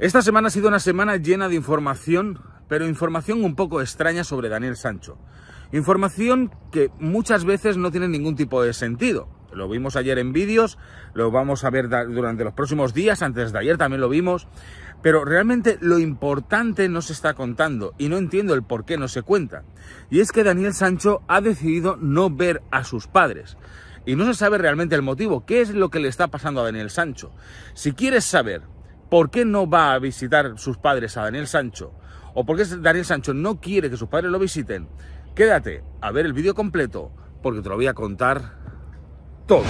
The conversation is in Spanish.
Esta semana ha sido una semana llena de información, pero información un poco extraña sobre Daniel Sancho. Información que muchas veces no tiene ningún tipo de sentido. Lo vimos ayer en vídeos, lo vamos a ver durante los próximos días, antes de ayer también lo vimos, pero realmente lo importante no se está contando y no entiendo el por qué no se cuenta. Y es que Daniel Sancho ha decidido no ver a sus padres y no se sabe realmente el motivo, qué es lo que le está pasando a Daniel Sancho. Si quieres saber ¿por qué no va a visitar sus padres a Daniel Sancho? ¿O por qué Daniel Sancho no quiere que sus padres lo visiten? Quédate a ver el vídeo completo porque te lo voy a contar todo.